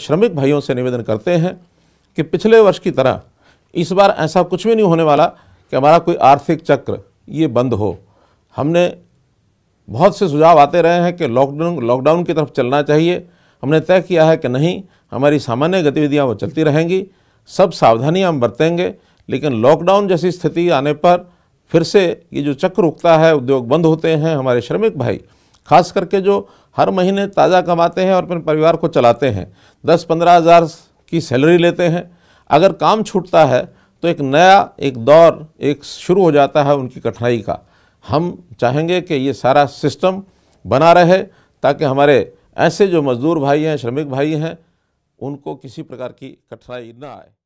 श्रमिक भाइयों से निवेदन करते हैं कि पिछले वर्ष की तरह इस बार ऐसा कुछ भी नहीं होने वाला कि हमारा कोई आर्थिक चक्र ये बंद हो हमने बहुत से सुझाव आते रहे हैं कि लॉकडाउन लॉकडाउन की तरफ चलना चाहिए हमने तय किया है कि नहीं हमारी सामान्य गतिविधियां वो चलती रहेंगी सब सावधानियां हम बरतेंगे लेकिन लॉकडाउन जैसी स्थिति आने पर फिर से ये जो चक्र रुकता है उद्योग बंद होते हैं हमारे श्रमिक भाई खास करके जो हर महीने ताज़ा कमाते हैं और अपने परिवार को चलाते हैं दस पंद्रह हज़ार की सैलरी लेते हैं अगर काम छूटता है तो एक नया एक दौर एक शुरू हो जाता है उनकी कठिनाई का हम चाहेंगे कि ये सारा सिस्टम बना रहे ताकि हमारे ऐसे जो मज़दूर भाई हैं श्रमिक भाई हैं उनको किसी प्रकार की कठिनाई ना आए